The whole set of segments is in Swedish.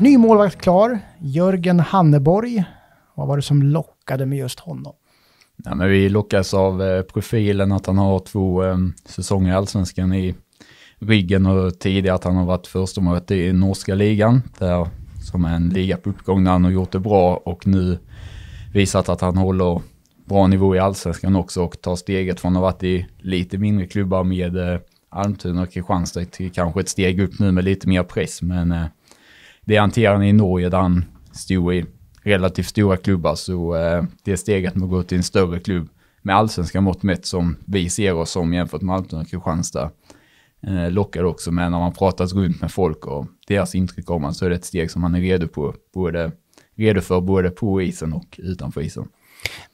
Ny målvakt klar, Jörgen Hanneborg. Vad var det som lockade med just honom? Ja, men vi lockas av eh, profilen att han har två ehm, säsonger i allsvenskan i ryggen och tidigare att han har varit förstemålet i norska ligan, där, som är en liga på uppgång där han har gjort det bra och nu visat att han håller bra nivå i allsvenskan också och tar steget från att ha varit i lite mindre klubbar med eh, Almtuna och Kristianstad till kanske ett steg upp nu med lite mer press. Men eh, det hanterar han i Norge där han stod i relativt stora klubbar. Så eh, det steget med att gå till en större klubb med allsvenska mått mätt som vi ser oss som jämfört med Almtuna och Kristianstad eh, lockade också. Men när man pratat runt med folk och deras intryck om honom så är det ett steg som han är redo, på, både, redo för både på isen och utanför isen.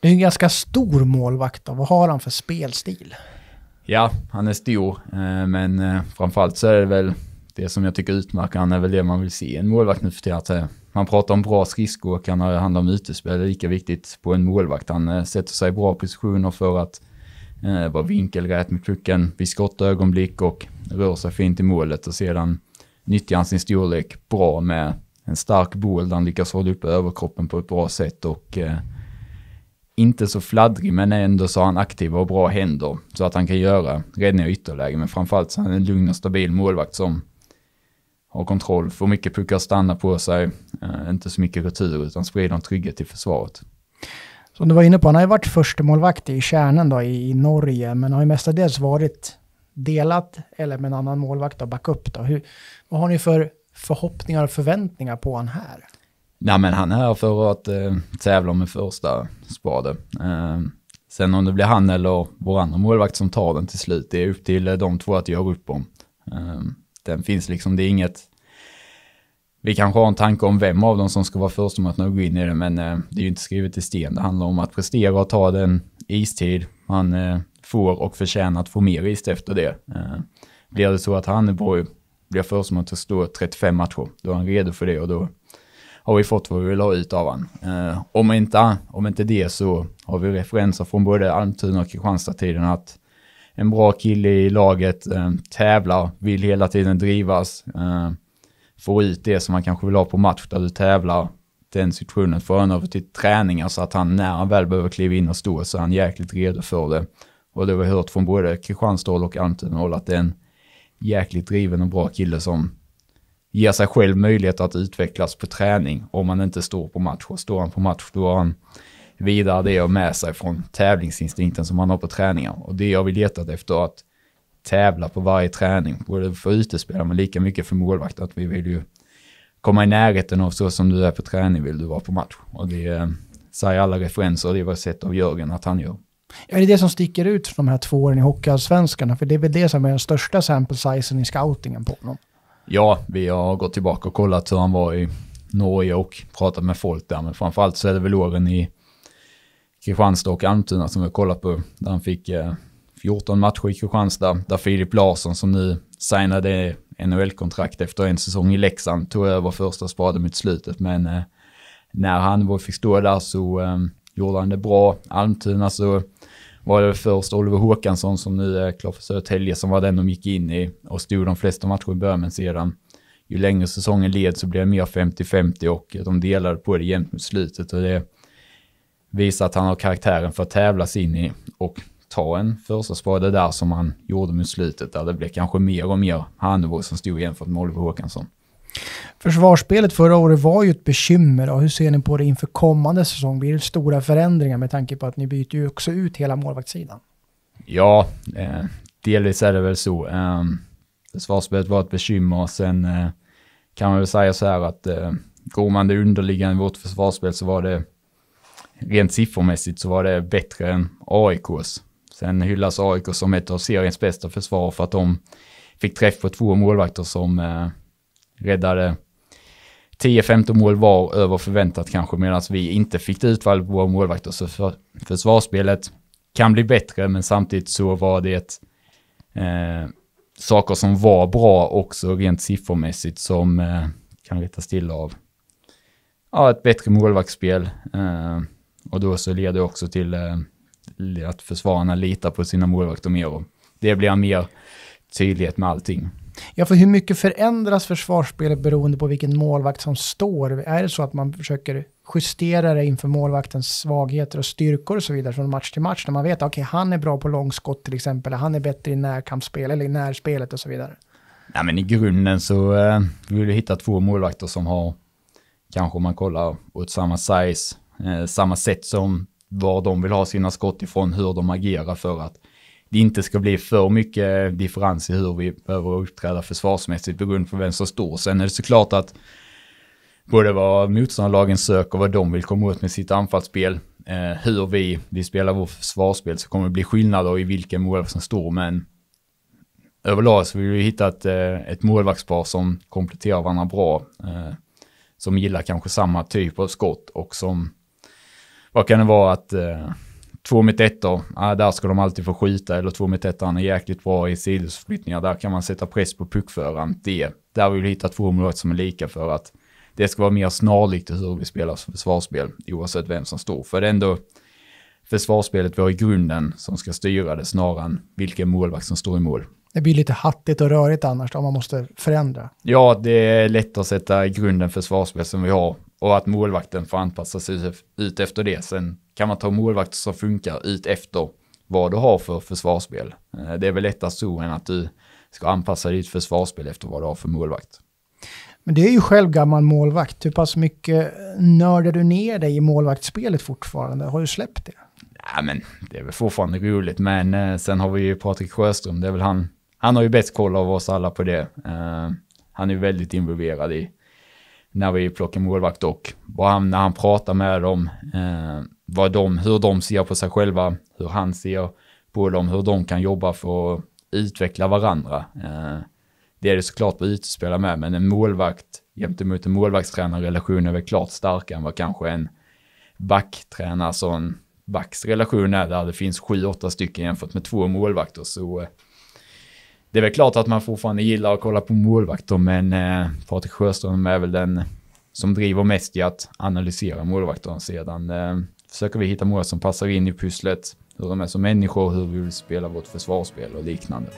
Det är en ganska stor målvakt. Då. Vad har han för spelstil? Ja, han är stor, eh, men eh, framförallt så är det väl det som jag tycker utmärker han är väl det man vill se en målvakt nu för tiden. Att, eh, man pratar om bra skridskoåkare när det handlar om utespel. Det är lika viktigt på en målvakt. Han eh, sätter sig i bra positioner för att eh, vara vinkelrät med klucken vid skottögonblick och rör sig fint i målet. Och sedan nyttjar han sin storlek bra med en stark boll där han lyckas hålla upp överkroppen på ett bra sätt och eh, inte så fladdrig men ändå så har han aktiva och bra händer så att han kan göra räddningar i ytterläge men framförallt så är han en lugn och stabil målvakt som har kontroll, får mycket puckar stanna på sig, eh, inte så mycket retur utan sprider en trygghet till försvaret. Som du var inne på, han har ju varit förstemålvakt i kärnan då i, i Norge, men har ju mestadels varit delat eller med en annan målvakt och backup. Då. Hur, vad har ni för förhoppningar och förväntningar på honom här? Nej men han är här för att eh, tävla om en första spade. Eh, sen om det blir han eller vår andra målvakt som tar den till slut, det är upp till eh, de två att göra upp om. Eh, den finns liksom. Det är inget... Vi kanske har en tanke om vem av dem som ska vara först om att gå in i det, men eh, det är ju inte skrivet i sten. Det handlar om att prestera och ta den istid man eh, får och förtjänar att få mer ist efter det. Eh, blir det så att Hanneborg blir först om att stå 35 matcher, då är han redo för det och då har vi fått vad vi vill ha ut av honom. om, inte, om inte det så har vi referenser från både Almtuna och Kristianstad-tiden att en bra kille i laget, eh, tävlar, vill hela tiden drivas, eh, få ut det som man kanske vill ha på match där du tävlar. Den situationen får han över till träningar så att han när han väl behöver kliva in och stå så är han jäkligt redo för det. Och det har vi hört från både Kristianstad och Antenhåll att det är en jäkligt driven och bra kille som ger sig själv möjlighet att utvecklas på träning om man inte står på match. Och står han på match då har han vidare det och med sig från tävlingsinstinkten som man har på träningar. Och det jag vill letat efter att tävla på varje träning, både för utespelare men lika mycket för målvakt, att vi vill ju komma i närheten av så som du är på träning vill du vara på match. Och det eh, säger alla referenser, det var sett av Jörgen att han gör. Ja, det är det som sticker ut från de här två åren i Hockeyallsvenskarna, för det är väl det som är den största sample sizen i scoutingen på honom. Ja, vi har gått tillbaka och kollat hur han var i Norge och pratat med folk där, men framförallt så är det väl åren i Kristianstad och Almtuna som vi har kollat på. Där han fick 14 eh, matcher i Kristianstad. Där Filip Larsson som nu signade NHL-kontrakt efter en säsong i Leksand tog över första spaden mot slutet. Men eh, när han fick stå där så eh, gjorde han det bra. Almtuna så var det först Oliver Håkansson som nu är klar för Södertälje som var den de gick in i och stod de flesta matcher i början men sedan ju längre säsongen led så blev det mer 50-50 och de delade på det jämt mot slutet och det visa att han har karaktären för att tävla sig in i och ta en första spade där som han gjorde mot slutet, där det blev kanske mer och mer Hannebo som stod jämfört med Oliver Håkansson. Försvarsspelet förra året var ju ett bekymmer. och Hur ser ni på det inför kommande säsong? Blir det stora förändringar med tanke på att ni byter ju också ut hela målvaktssidan? Ja, eh, delvis är det väl så. Eh, försvarsspelet var ett bekymmer. och Sen eh, kan man väl säga så här att eh, går man det underliggande i vårt försvarsspel så var det rent siffermässigt så var det bättre än AIKs. Sen hyllas AIK som ett av seriens bästa försvar för att de fick träff på två målvakter som eh, räddade 10-15 mål var över förväntat kanske medan vi inte fick det utfall på våra målvakter. Så för, försvarsspelet kan bli bättre men samtidigt så var det eh, saker som var bra också rent siffermässigt som eh, kan rättas till av ja, ett bättre målvaktsspel. Eh, och då så leder det också till eh, att försvararna litar på sina målvakter mer. Och det blir mer tydlighet med allting. Ja, för hur mycket förändras försvarsspelet beroende på vilken målvakt som står? Är det så att man försöker justera det inför målvaktens svagheter och styrkor och så vidare från match till match? När man vet att okay, han är bra på långskott till exempel, han är bättre i närkampsspel eller i närspelet och så vidare. Nej, men i grunden så eh, vill du hitta två målvakter som har, kanske om man kollar åt samma size, Eh, samma sätt som var de vill ha sina skott ifrån, hur de agerar för att det inte ska bli för mycket differens i hur vi behöver uppträda försvarsmässigt beroende på vem som står. Sen är det såklart att både vad motståndarlagen söker, vad de vill komma åt med sitt anfallsspel, eh, hur vi, vi spelar vårt försvarsspel så kommer det bli skillnader i vilken målvakt som står. Men överlag så vill vi hitta ett, eh, ett målvaktspar som kompletterar varandra bra. som gillar kanske samma typ av skott och som vad kan det vara att eh, två mitt ettor, ah, där ska de alltid få skjuta eller två mitt han är jäkligt bra i sidosflyttningar, där kan man sätta press på puckföraren. Det, där vill vi hitta två mål som är lika för att det ska vara mer snarlikt hur vi spelar försvarsspel oavsett vem som står. För det är ändå försvarsspelet vi har i grunden som ska styra det snarare än vilken målvakt som står i mål. Det blir lite hattigt och rörigt annars om man måste förändra. Ja, det är lätt att sätta grunden för försvarsspel som vi har och att målvakten får anpassa sig ut efter det. Sen kan man ta målvakter som funkar ut efter vad du har för försvarsspel. Eh, det är väl lättast så än att du ska anpassa ditt försvarsspel efter vad du har för målvakt. Men det är ju själv gammal målvakt. Hur pass mycket nördar du ner dig i målvaktsspelet fortfarande? Har du släppt det? Ja, men det är väl fortfarande roligt, men eh, sen har vi ju Patrik Sjöström. Det är väl han. Han har ju bäst koll av oss alla på det. Eh, han är ju väldigt involverad i när vi plockar målvakt och vad han, när han pratar med dem, eh, vad de, hur de ser på sig själva, hur han ser på dem, hur de kan jobba för att utveckla varandra. Eh, det är det såklart på utespelare med, men en målvakt gentemot en målvaktstränarrelation är väl klart starkare än vad kanske en backtränare, alltså en backs relation är där det finns sju, åtta stycken jämfört med två målvakter. Så eh, det är väl klart att man fortfarande gillar att kolla på målvakter, men eh, Patrik Sjöström är väl den som driver mest i att analysera målvakterna. Sedan eh, försöker vi hitta mål som passar in i pusslet, hur de är som människor, hur vi vill spela vårt försvarsspel och liknande.